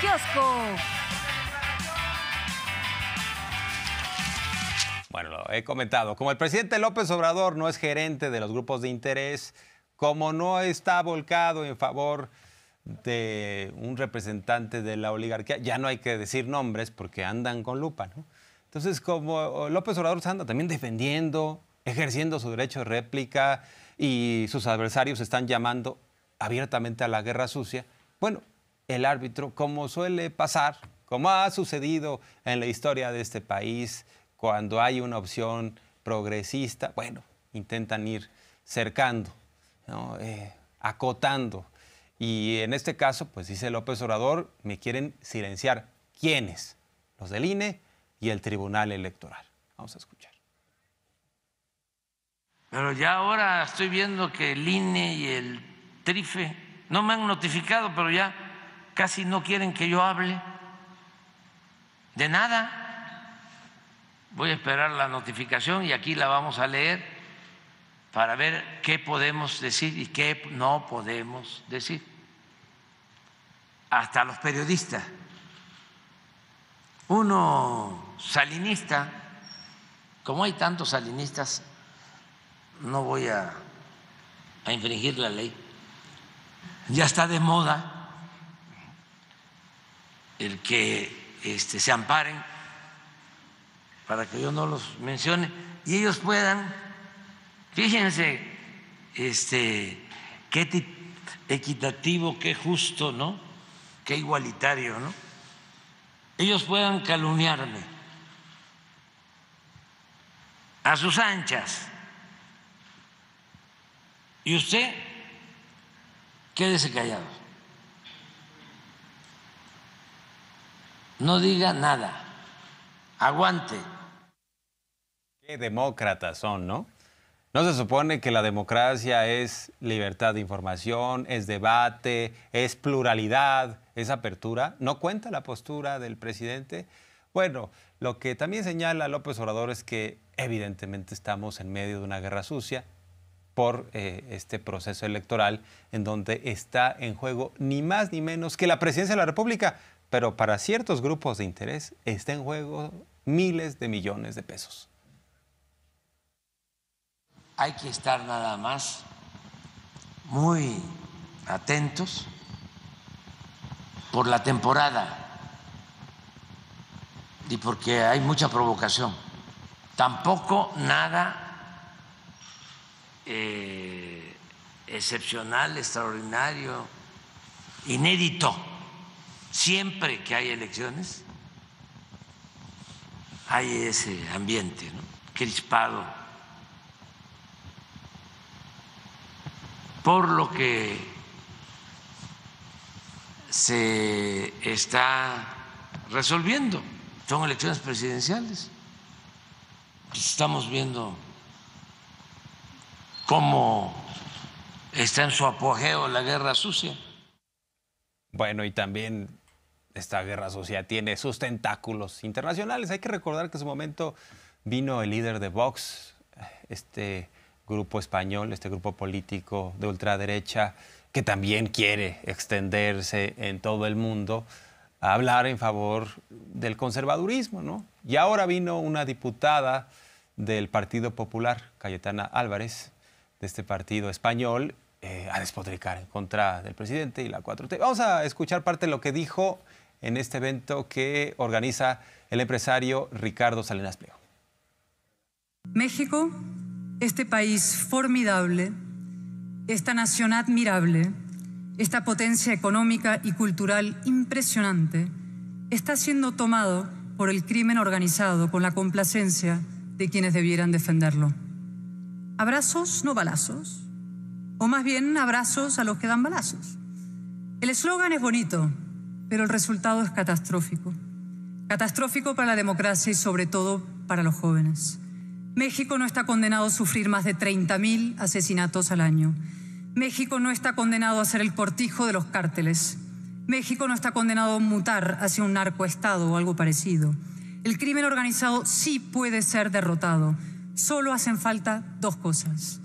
kiosco. Bueno, lo he comentado. Como el presidente López Obrador no es gerente de los grupos de interés, como no está volcado en favor de un representante de la oligarquía, ya no hay que decir nombres porque andan con lupa, ¿no? Entonces, como López Obrador anda también defendiendo, ejerciendo su derecho de réplica y sus adversarios están llamando abiertamente a la guerra sucia, bueno, el árbitro, como suele pasar, como ha sucedido en la historia de este país, cuando hay una opción progresista, bueno, intentan ir cercando, eh, acotando. Y en este caso, pues dice López Obrador, me quieren silenciar. ¿Quiénes? Los del INE y el Tribunal Electoral. Vamos a escuchar. Pero ya ahora estoy viendo que el INE y el TRIFE no me han notificado, pero ya casi no quieren que yo hable de nada. Voy a esperar la notificación y aquí la vamos a leer para ver qué podemos decir y qué no podemos decir. Hasta los periodistas. Uno salinista, como hay tantos salinistas, no voy a, infringir la ley. Ya está de moda el que este, se amparen para que yo no los mencione y ellos puedan, fíjense, este, qué equitativo, qué justo, ¿no? Qué igualitario, ¿no? Ellos puedan calumniarme a sus anchas. Y usted quédese callado. no diga nada, aguante. Qué demócratas son, ¿no? ¿No se supone que la democracia es libertad de información, es debate, es pluralidad, es apertura? ¿No cuenta la postura del presidente? Bueno, lo que también señala López Obrador es que evidentemente estamos en medio de una guerra sucia por eh, este proceso electoral en donde está en juego ni más ni menos que la presidencia de la República pero para ciertos grupos de interés está en juego miles de millones de pesos. Hay que estar nada más muy atentos por la temporada y porque hay mucha provocación. Tampoco nada eh, excepcional, extraordinario, inédito siempre que hay elecciones, hay ese ambiente crispado. Por lo que se está resolviendo, son elecciones presidenciales. Pues estamos viendo cómo está en su apogeo la guerra sucia. Bueno, y también esta guerra social tiene sus tentáculos internacionales. Hay que recordar que en su momento vino el líder de Vox, este grupo español, este grupo político de ultraderecha, que también quiere extenderse en todo el mundo a hablar en favor del conservadurismo, ¿no? Y ahora vino una diputada del Partido Popular, Cayetana Álvarez, de este partido español, eh, a despotricar en contra del presidente y la 4T. Vamos a escuchar parte de lo que dijo en este evento que organiza el empresario Ricardo Salinas Pliego. México, este país formidable, esta nación admirable, esta potencia económica y cultural impresionante, está siendo tomado por el crimen organizado con la complacencia de quienes debieran defenderlo. Abrazos, no balazos o más bien abrazos a los que dan balazos. El eslogan es bonito, pero el resultado es catastrófico. Catastrófico para la democracia y sobre todo para los jóvenes. México no está condenado a sufrir más de 30.000 asesinatos al año. México no está condenado a ser el cortijo de los cárteles. México no está condenado a mutar hacia un narcoestado o algo parecido. El crimen organizado sí puede ser derrotado. Solo hacen falta dos cosas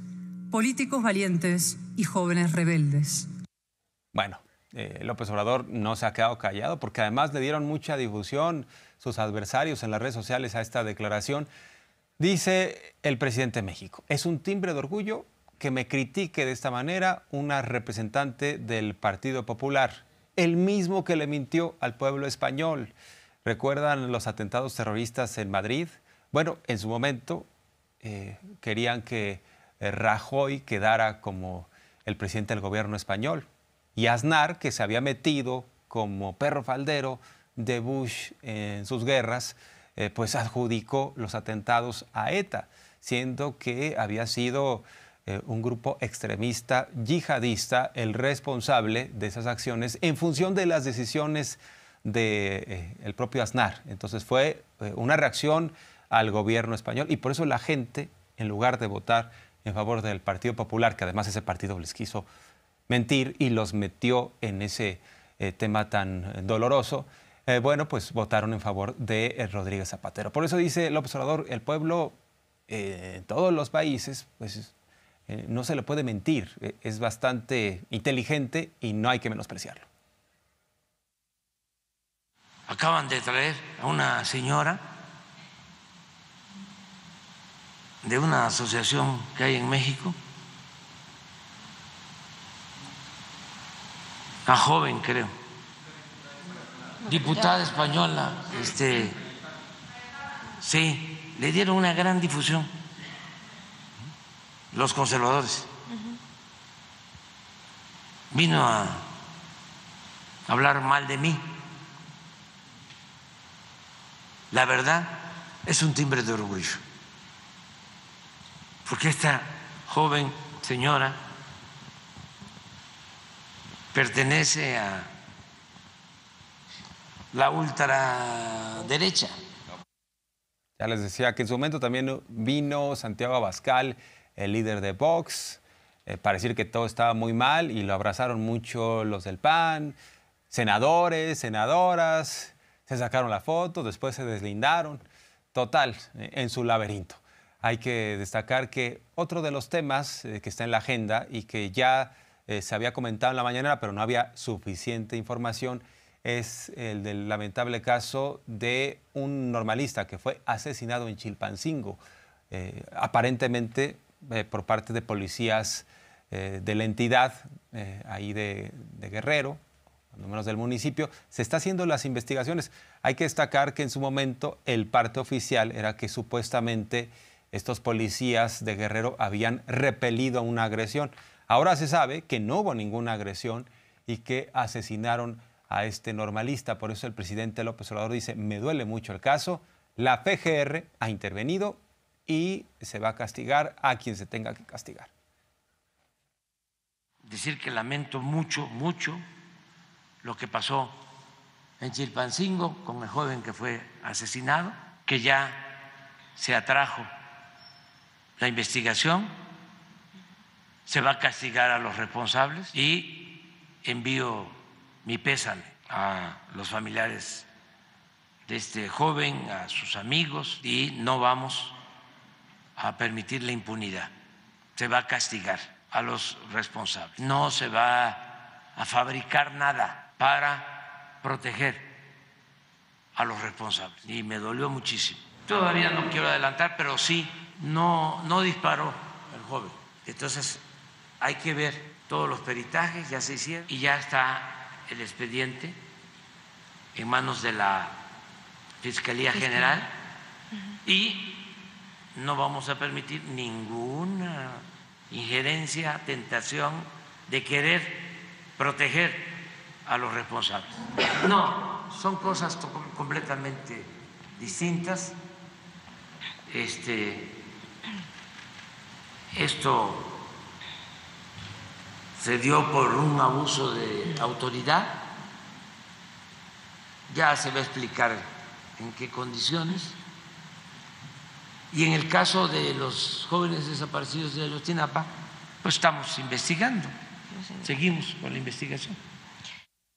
políticos valientes y jóvenes rebeldes. Bueno, eh, López Obrador no se ha quedado callado porque además le dieron mucha difusión sus adversarios en las redes sociales a esta declaración. Dice el presidente de México, es un timbre de orgullo que me critique de esta manera una representante del Partido Popular, el mismo que le mintió al pueblo español. ¿Recuerdan los atentados terroristas en Madrid? Bueno, en su momento eh, querían que eh, Rajoy quedara como el presidente del gobierno español. Y Aznar, que se había metido como perro faldero de Bush en sus guerras, eh, pues adjudicó los atentados a ETA, siendo que había sido eh, un grupo extremista yihadista el responsable de esas acciones en función de las decisiones del propio Aznar. Entonces fue una reacción al gobierno español y por eso la gente, en lugar de votar en favor del Partido Popular, que además ese partido les quiso mentir y los metió en ese eh, tema tan eh, doloroso, eh, bueno, pues votaron en favor de Rodríguez Zapatero. Por eso dice López Obrador, el pueblo en todos los países, pues no se le puede mentir, es bastante inteligente y no hay que menospreciarlo. Acaban de traer a una señora de una asociación que hay en México, a joven creo, diputada española, este, sí, le dieron una gran difusión los conservadores. Vino a hablar mal de mí. La verdad es un timbre de orgullo porque esta joven señora pertenece a la ultraderecha. Ya les decía que en su momento también vino Santiago Abascal, el líder de Vox, eh, Parecía que todo estaba muy mal y lo abrazaron mucho los del PAN, senadores, senadoras, se sacaron la foto, después se deslindaron, total, eh, en su laberinto hay que destacar que otro de los temas eh, que está en la agenda y que ya eh, se había comentado en la mañana, pero no había suficiente información, es el del lamentable caso de un normalista que fue asesinado en Chilpancingo, eh, aparentemente por parte de policías de la entidad ahí de, Guerrero, al menos del municipio, se están haciendo las investigaciones. Hay que destacar que en su momento el parte oficial era que supuestamente estos policías de Guerrero habían repelido una agresión. Ahora se sabe que no hubo ninguna agresión y que asesinaron a este normalista. Por eso el presidente López Obrador dice, me duele mucho el caso, la PGR ha intervenido y se va a castigar a quien se tenga que castigar. Decir que lamento mucho, mucho lo que pasó en Chilpancingo con el joven que fue asesinado, que ya se atrajo la investigación, se va a castigar a los responsables y envío mi pésame a los familiares de este joven, a sus amigos y no vamos a permitir la impunidad. Se va a castigar a los responsables. No se va a fabricar nada para proteger a los responsables. Y me dolió muchísimo. Todavía no quiero adelantar, pero sí no, no disparó el joven. Entonces hay que ver todos los peritajes, ya se hicieron y ya está el expediente en manos de la Fiscalía General y no vamos a permitir ninguna injerencia, tentación de querer proteger a los responsables. No, son cosas completamente distintas. Este, esto se dio por un abuso de autoridad. Ya se va a explicar en qué condiciones. Y en el caso de los jóvenes desaparecidos de Ayotzinapa, pues estamos investigando. Seguimos con la investigación.